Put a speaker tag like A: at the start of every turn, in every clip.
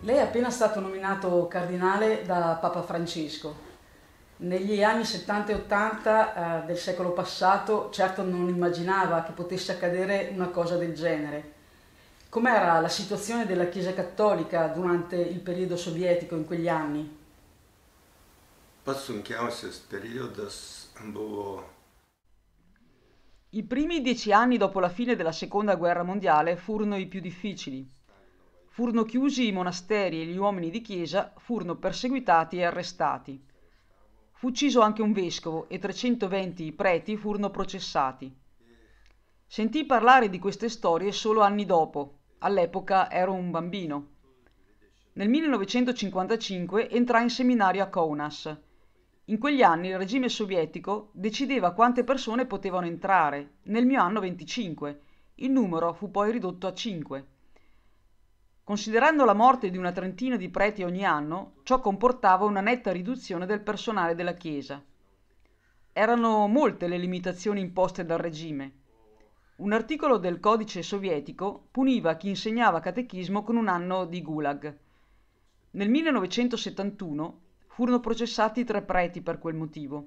A: Lei è appena stato nominato cardinale da Papa Francesco. Negli anni 70 e 80 eh, del secolo passato certo non immaginava che potesse accadere una cosa del genere. Com'era la situazione della Chiesa Cattolica durante il periodo sovietico in quegli anni? Pasunkiausias periodas periodo boh, i primi dieci anni dopo la fine della seconda guerra mondiale furono i più difficili. Furono chiusi i monasteri e gli uomini di chiesa furono perseguitati e arrestati. Fu ucciso anche un vescovo e 320 preti furono processati. Sentì parlare di queste storie solo anni dopo, all'epoca ero un bambino. Nel 1955 entrai in seminario a Kaunas, in quegli anni il regime sovietico decideva quante persone potevano entrare, nel mio anno 25, il numero fu poi ridotto a 5. Considerando la morte di una trentina di preti ogni anno, ciò comportava una netta riduzione del personale della Chiesa. Erano molte le limitazioni imposte dal regime. Un articolo del codice sovietico puniva chi insegnava catechismo con un anno di gulag. Nel 1971 Furono processati tre preti per quel motivo.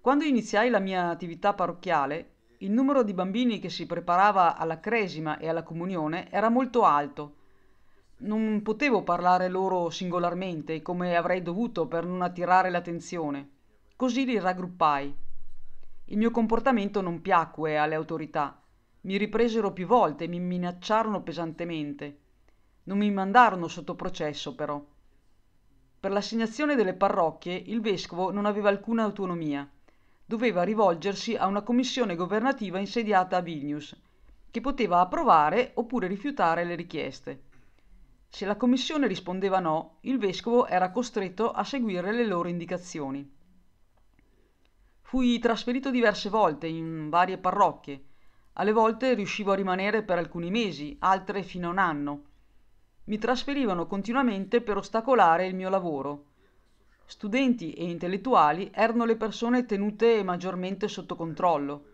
A: Quando iniziai la mia attività parrocchiale, il numero di bambini che si preparava alla cresima e alla comunione era molto alto. Non potevo parlare loro singolarmente come avrei dovuto per non attirare l'attenzione. Così li raggruppai. Il mio comportamento non piacque alle autorità. Mi ripresero più volte e mi minacciarono pesantemente. Non mi mandarono sotto processo, però. Per l'assegnazione delle parrocchie il vescovo non aveva alcuna autonomia. Doveva rivolgersi a una commissione governativa insediata a Vilnius, che poteva approvare oppure rifiutare le richieste. Se la commissione rispondeva no, il vescovo era costretto a seguire le loro indicazioni. Fui trasferito diverse volte in varie parrocchie. Alle volte riuscivo a rimanere per alcuni mesi, altre fino a un anno mi trasferivano continuamente per ostacolare il mio lavoro. Studenti e intellettuali erano le persone tenute maggiormente sotto controllo.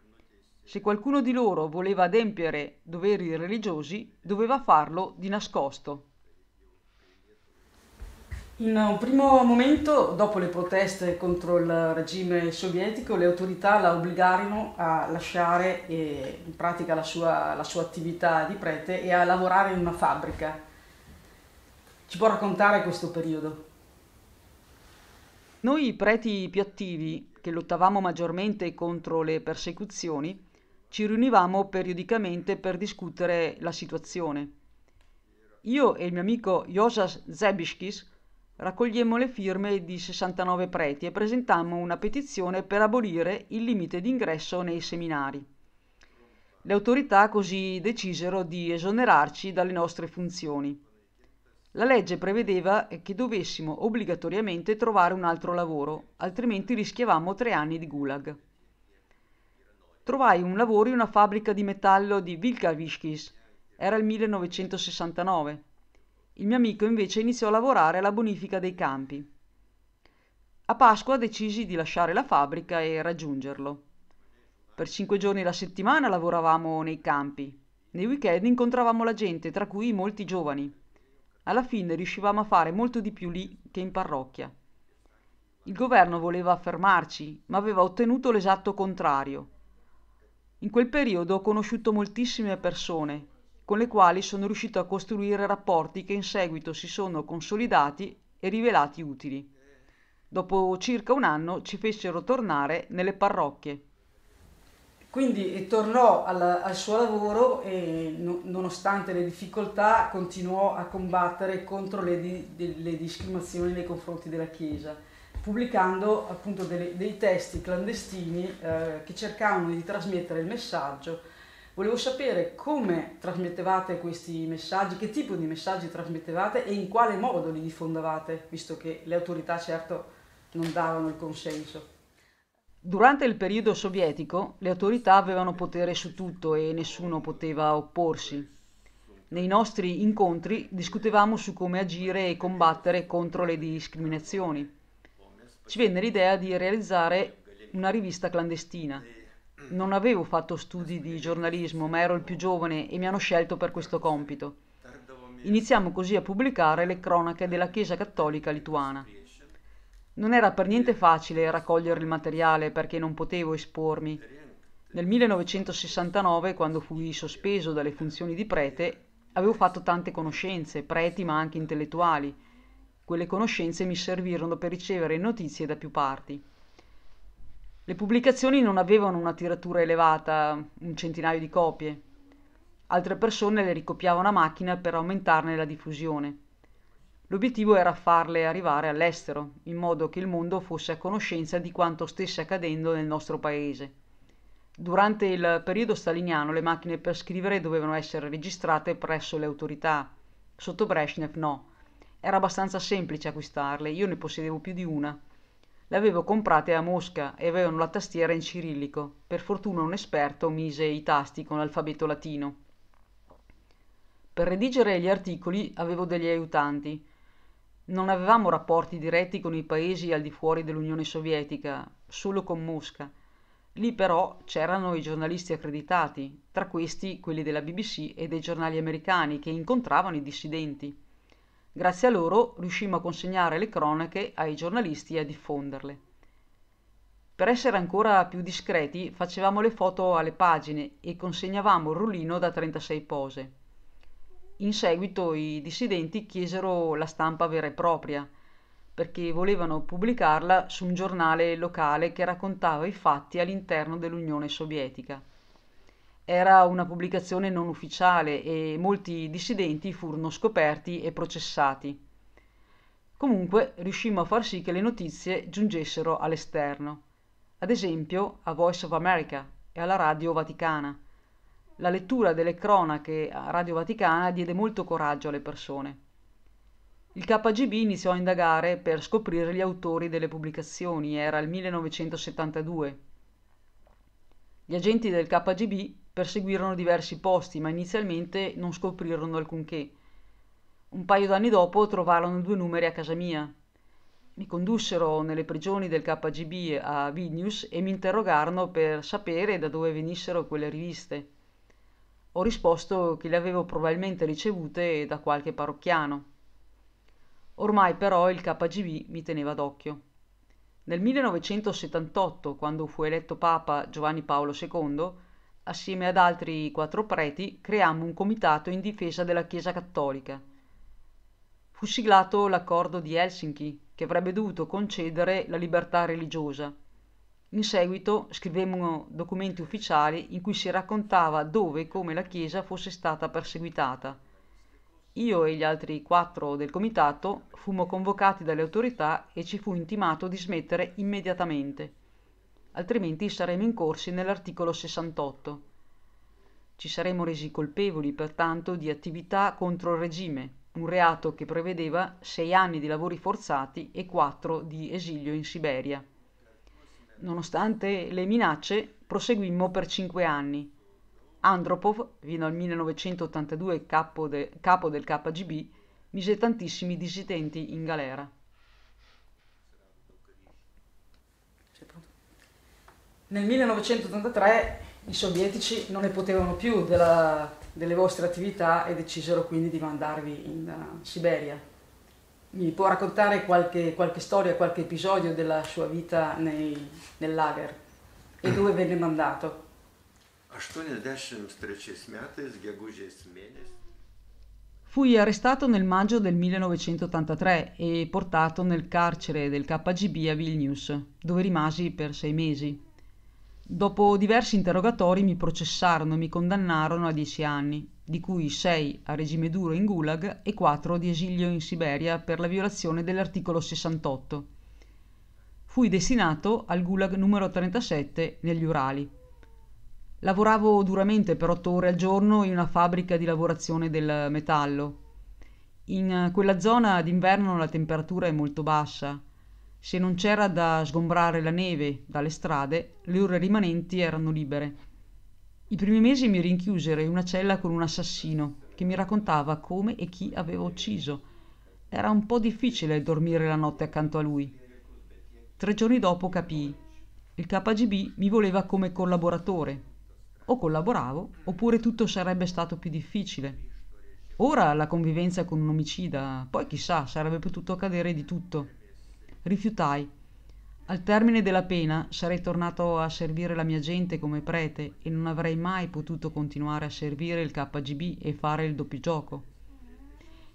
A: Se qualcuno di loro voleva adempiere doveri religiosi, doveva farlo di nascosto. In un primo momento, dopo le proteste contro il regime sovietico, le autorità la obbligarono a lasciare eh, in pratica la sua, la sua attività di prete e a lavorare in una fabbrica ci può raccontare questo periodo? Noi preti più attivi, che lottavamo maggiormente contro le persecuzioni, ci riunivamo periodicamente per discutere la situazione. Io e il mio amico Josas Zebischkis raccogliemmo le firme di 69 preti e presentammo una petizione per abolire il limite d'ingresso nei seminari. Le autorità così decisero di esonerarci dalle nostre funzioni. La legge prevedeva che dovessimo obbligatoriamente trovare un altro lavoro, altrimenti rischiavamo tre anni di gulag. Trovai un lavoro in una fabbrica di metallo di Vilkaviskis. Era il 1969. Il mio amico invece iniziò a lavorare alla bonifica dei campi. A Pasqua decisi di lasciare la fabbrica e raggiungerlo. Per cinque giorni la settimana lavoravamo nei campi. Nei weekend incontravamo la gente, tra cui molti giovani. Alla fine riuscivamo a fare molto di più lì che in parrocchia. Il governo voleva fermarci, ma aveva ottenuto l'esatto contrario. In quel periodo ho conosciuto moltissime persone, con le quali sono riuscito a costruire rapporti che in seguito si sono consolidati e rivelati utili. Dopo circa un anno ci fecero tornare nelle parrocchie. Quindi eh, tornò al, al suo lavoro e no, nonostante le difficoltà continuò a combattere contro le, di, de, le discriminazioni nei confronti della Chiesa, pubblicando appunto delle, dei testi clandestini eh, che cercavano di trasmettere il messaggio. Volevo sapere come trasmettevate questi messaggi, che tipo di messaggi trasmettevate e in quale modo li diffondavate, visto che le autorità certo non davano il consenso. Durante il periodo sovietico le autorità avevano potere su tutto e nessuno poteva opporsi. Nei nostri incontri discutevamo su come agire e combattere contro le discriminazioni. Ci venne l'idea di realizzare una rivista clandestina. Non avevo fatto studi di giornalismo, ma ero il più giovane e mi hanno scelto per questo compito. Iniziamo così a pubblicare le cronache della Chiesa Cattolica lituana. Non era per niente facile raccogliere il materiale perché non potevo espormi. Nel 1969, quando fui sospeso dalle funzioni di prete, avevo fatto tante conoscenze, preti ma anche intellettuali. Quelle conoscenze mi servirono per ricevere notizie da più parti. Le pubblicazioni non avevano una tiratura elevata, un centinaio di copie. Altre persone le ricopiavano a macchina per aumentarne la diffusione. L'obiettivo era farle arrivare all'estero, in modo che il mondo fosse a conoscenza di quanto stesse accadendo nel nostro paese. Durante il periodo staliniano le macchine per scrivere dovevano essere registrate presso le autorità, sotto Brezhnev no. Era abbastanza semplice acquistarle, io ne possedevo più di una. Le avevo comprate a Mosca e avevano la tastiera in cirillico. Per fortuna un esperto mise i tasti con l'alfabeto latino. Per redigere gli articoli avevo degli aiutanti non avevamo rapporti diretti con i paesi al di fuori dell'Unione Sovietica, solo con Mosca. Lì però c'erano i giornalisti accreditati, tra questi quelli della BBC e dei giornali americani che incontravano i dissidenti. Grazie a loro riuscimmo a consegnare le cronache ai giornalisti e a diffonderle. Per essere ancora più discreti facevamo le foto alle pagine e consegnavamo il rullino da 36 pose. In seguito i dissidenti chiesero la stampa vera e propria, perché volevano pubblicarla su un giornale locale che raccontava i fatti all'interno dell'Unione Sovietica. Era una pubblicazione non ufficiale e molti dissidenti furono scoperti e processati. Comunque riuscimmo a far sì che le notizie giungessero all'esterno, ad esempio a Voice of America e alla Radio Vaticana la lettura delle cronache a Radio Vaticana diede molto coraggio alle persone. Il KGB iniziò a indagare per scoprire gli autori delle pubblicazioni, era il 1972. Gli agenti del KGB perseguirono diversi posti, ma inizialmente non scoprirono alcunché. Un paio d'anni dopo trovarono due numeri a casa mia. Mi condussero nelle prigioni del KGB a Vilnius e mi interrogarono per sapere da dove venissero quelle riviste ho risposto che le avevo probabilmente ricevute da qualche parrocchiano. Ormai però il KGB mi teneva d'occhio. Nel 1978, quando fu eletto Papa Giovanni Paolo II, assieme ad altri quattro preti creammo un comitato in difesa della Chiesa Cattolica. Fu siglato l'accordo di Helsinki, che avrebbe dovuto concedere la libertà religiosa in seguito scrivemmo documenti ufficiali in cui si raccontava dove e come la chiesa fosse stata perseguitata. Io e gli altri quattro del comitato fummo convocati dalle autorità e ci fu intimato di smettere immediatamente, altrimenti saremmo incorsi nell'articolo 68. Ci saremmo resi colpevoli pertanto di attività contro il regime, un reato che prevedeva sei anni di lavori forzati e quattro di esilio in Siberia. Nonostante le minacce, proseguimmo per cinque anni. Andropov, fino al 1982 capo, de, capo del KGB, mise tantissimi dissidenti in galera. Nel 1983 i sovietici non ne potevano più della, delle vostre attività e decisero quindi di mandarvi in uh, Siberia mi può raccontare qualche, qualche, storia, qualche episodio della sua vita nei, nel lager e dove venne mandato? Fui arrestato nel maggio del 1983 e portato nel carcere del KGB a Vilnius, dove rimasi per sei mesi. Dopo diversi interrogatori mi processarono e mi condannarono a dieci anni di cui 6 a regime duro in Gulag e 4 di esilio in Siberia per la violazione dell'articolo 68. Fui destinato al Gulag numero 37 negli Urali. Lavoravo duramente per 8 ore al giorno in una fabbrica di lavorazione del metallo. In quella zona d'inverno la temperatura è molto bassa. Se non c'era da sgombrare la neve dalle strade, le ore rimanenti erano libere i primi mesi mi rinchiusero in una cella con un assassino che mi raccontava come e chi aveva ucciso era un po difficile dormire la notte accanto a lui tre giorni dopo capii il kgb mi voleva come collaboratore o collaboravo oppure tutto sarebbe stato più difficile ora la convivenza con un omicida poi chissà sarebbe potuto accadere di tutto rifiutai al termine della pena sarei tornato a servire la mia gente come prete e non avrei mai potuto continuare a servire il kgb e fare il doppio gioco.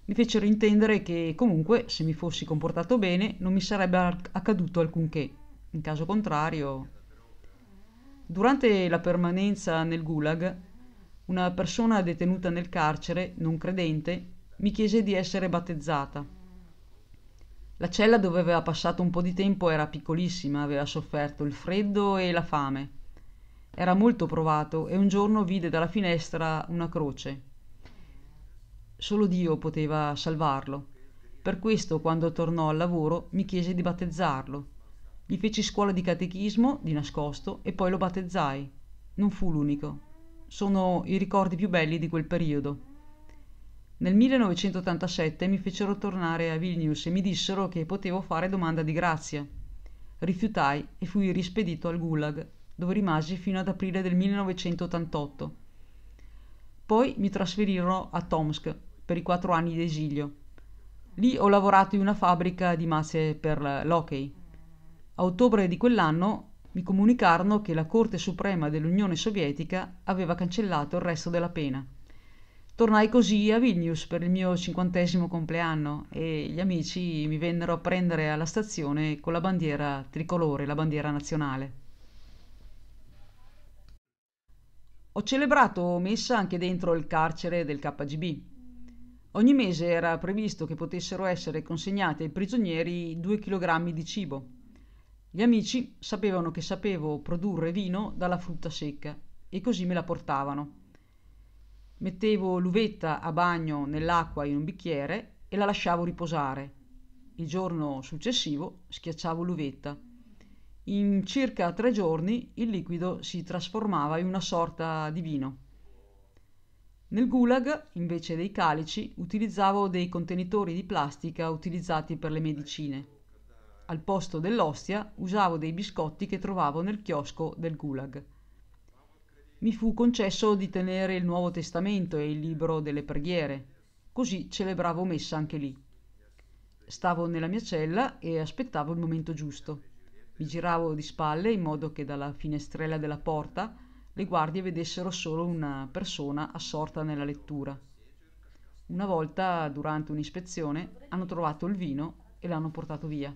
A: mi fecero intendere che comunque se mi fossi comportato bene non mi sarebbe accaduto alcunché in caso contrario durante la permanenza nel gulag una persona detenuta nel carcere non credente mi chiese di essere battezzata la cella dove aveva passato un po di tempo era piccolissima aveva sofferto il freddo e la fame era molto provato e un giorno vide dalla finestra una croce solo dio poteva salvarlo per questo quando tornò al lavoro mi chiese di battezzarlo gli feci scuola di catechismo di nascosto e poi lo battezzai non fu l'unico sono i ricordi più belli di quel periodo nel 1987 mi fecero tornare a Vilnius e mi dissero che potevo fare domanda di grazia. Rifiutai e fui rispedito al Gulag, dove rimasi fino ad aprile del 1988. Poi mi trasferirono a Tomsk per i quattro anni di esilio. Lì ho lavorato in una fabbrica di mazze per l'hockey. A ottobre di quell'anno mi comunicarono che la Corte Suprema dell'Unione Sovietica aveva cancellato il resto della pena. Tornai così a Vilnius per il mio cinquantesimo compleanno e gli amici mi vennero a prendere alla stazione con la bandiera tricolore, la bandiera nazionale. Ho celebrato messa anche dentro il carcere del KGB. Ogni mese era previsto che potessero essere consegnati ai prigionieri 2 kg di cibo. Gli amici sapevano che sapevo produrre vino dalla frutta secca e così me la portavano. Mettevo l'uvetta a bagno nell'acqua in un bicchiere e la lasciavo riposare. Il giorno successivo schiacciavo l'uvetta. In circa tre giorni il liquido si trasformava in una sorta di vino. Nel gulag, invece dei calici, utilizzavo dei contenitori di plastica utilizzati per le medicine. Al posto dell'ostia usavo dei biscotti che trovavo nel chiosco del gulag mi fu concesso di tenere il Nuovo Testamento e il libro delle preghiere, così celebravo messa anche lì. Stavo nella mia cella e aspettavo il momento giusto. Mi giravo di spalle in modo che dalla finestrella della porta le guardie vedessero solo una persona assorta nella lettura. Una volta, durante un'ispezione, hanno trovato il vino e l'hanno portato via.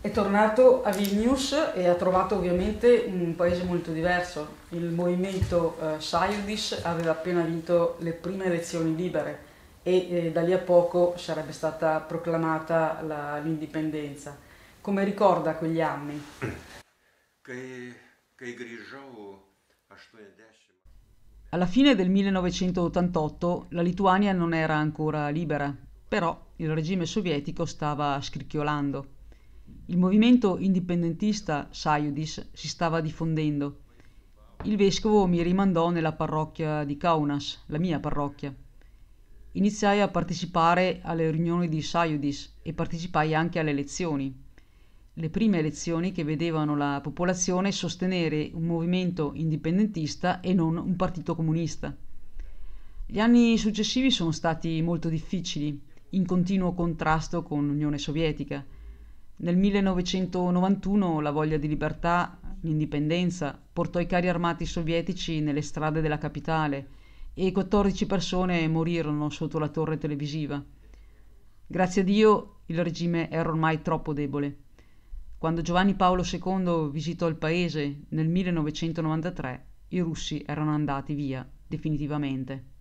A: È tornato a Vilnius e ha trovato ovviamente un paese molto diverso. Il movimento eh, Sajudis aveva appena vinto le prime elezioni libere e eh, da lì a poco sarebbe stata proclamata l'indipendenza. Come ricorda quegli anni? Alla fine del 1988 la Lituania non era ancora libera, però il regime sovietico stava scricchiolando. Il movimento indipendentista Sayudis si stava diffondendo. Il vescovo mi rimandò nella parrocchia di Kaunas, la mia parrocchia. Iniziai a partecipare alle riunioni di Sayudis e partecipai anche alle elezioni. Le prime elezioni che vedevano la popolazione sostenere un movimento indipendentista e non un partito comunista. Gli anni successivi sono stati molto difficili, in continuo contrasto con l'Unione Sovietica nel 1991 la voglia di libertà, l'indipendenza, portò i carri armati sovietici nelle strade della capitale e 14 persone morirono sotto la torre televisiva. Grazie a Dio il regime era ormai troppo debole. Quando Giovanni Paolo II visitò il paese nel 1993, i russi erano andati via definitivamente.